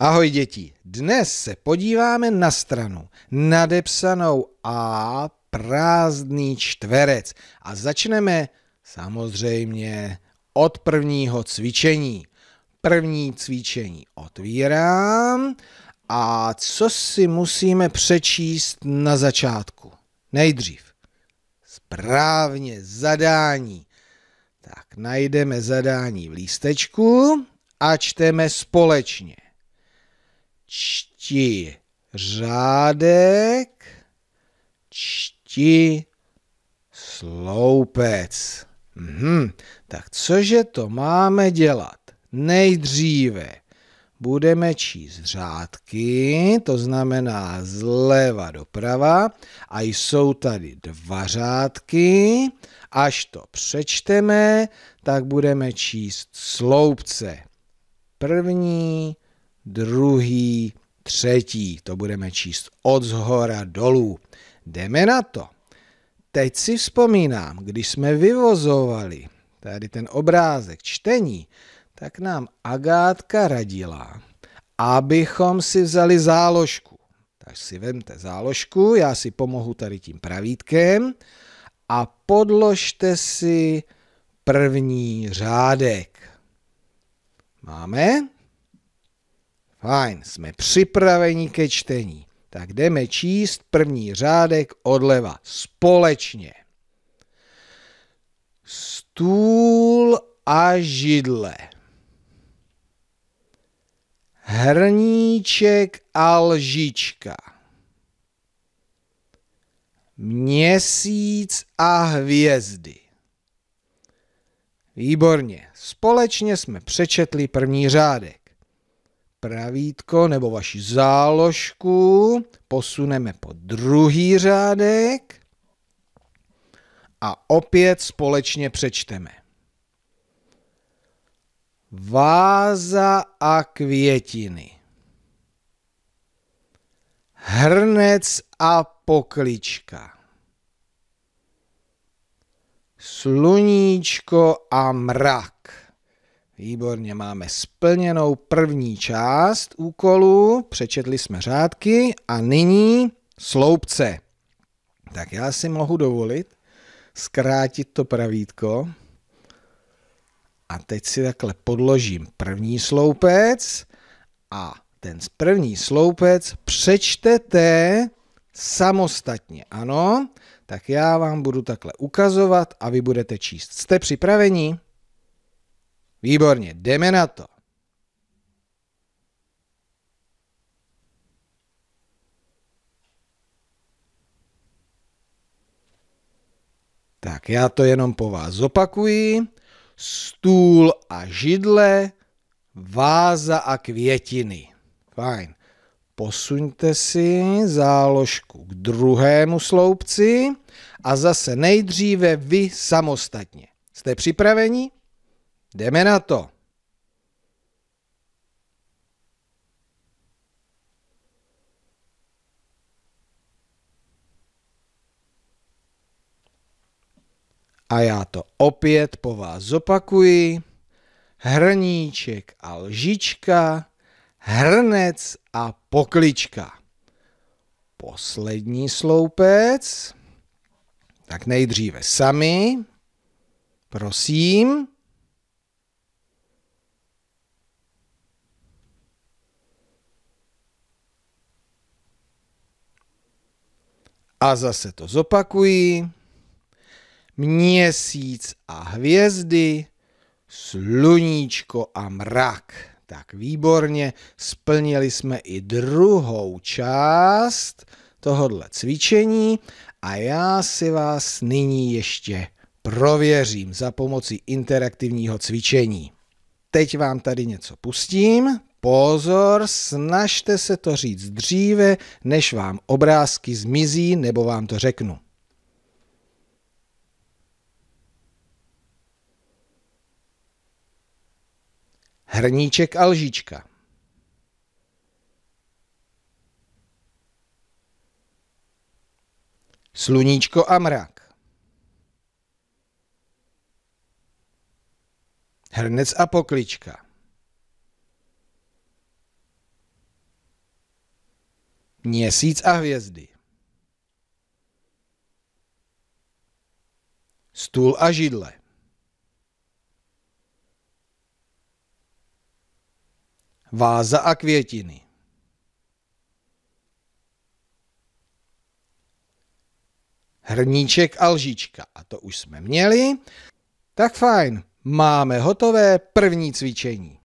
Ahoj děti, dnes se podíváme na stranu nadepsanou A prázdný čtverec a začneme samozřejmě od prvního cvičení. První cvičení otvírám a co si musíme přečíst na začátku? Nejdřív. Správně zadání. Tak najdeme zadání v lístečku a čteme společně čti řádek, čti sloupec. Mhm. Tak cože to máme dělat? Nejdříve budeme číst řádky, to znamená zleva doprava, a jsou tady dva řádky. Až to přečteme, tak budeme číst sloupce. První, druhý, třetí. To budeme číst od zhora dolů. Jdeme na to. Teď si vzpomínám, když jsme vyvozovali tady ten obrázek čtení, tak nám Agátka radila, abychom si vzali záložku. Tak si vemte záložku, já si pomohu tady tím pravítkem a podložte si první řádek. Máme? Fajn, jsme připraveni ke čtení. Tak jdeme číst první řádek odleva společně. Stůl a židle. Hrníček a lžička. Měsíc a hvězdy. Výborně, společně jsme přečetli první řádek pravítko nebo vaši záložku posuneme po druhý řádek a opět společně přečteme. Váza a květiny. Hrnec a poklička. Sluníčko a mrak. Výborně, máme splněnou první část úkolu, přečetli jsme řádky a nyní sloupce. Tak já si mohu dovolit zkrátit to pravítko a teď si takhle podložím první sloupec a ten první sloupec přečtete samostatně, ano? Tak já vám budu takhle ukazovat a vy budete číst. Jste připraveni? Výborně, jdeme na to. Tak já to jenom po vás zopakuji. Stůl a židle, váza a květiny. Fajn. Posuňte si záložku k druhému sloupci a zase nejdříve vy samostatně. Jste připraveni? Jdeme na to. A já to opět po vás zopakuji. Hrníček a lžička, hrnec a poklička. Poslední sloupec. Tak nejdříve sami. Prosím. A zase to zopakuji. Měsíc a hvězdy, sluníčko a mrak. Tak výborně, splnili jsme i druhou část tohodle cvičení a já si vás nyní ještě prověřím za pomocí interaktivního cvičení. Teď vám tady něco pustím, Pozor, snažte se to říct dříve, než vám obrázky zmizí nebo vám to řeknu. Hrníček a lžička. Sluníčko a mrak. Hrnec a poklička. Měsíc a hvězdy. Stůl a židle. Váza a květiny. Hrníček a lžička. A to už jsme měli. Tak fajn, máme hotové první cvičení.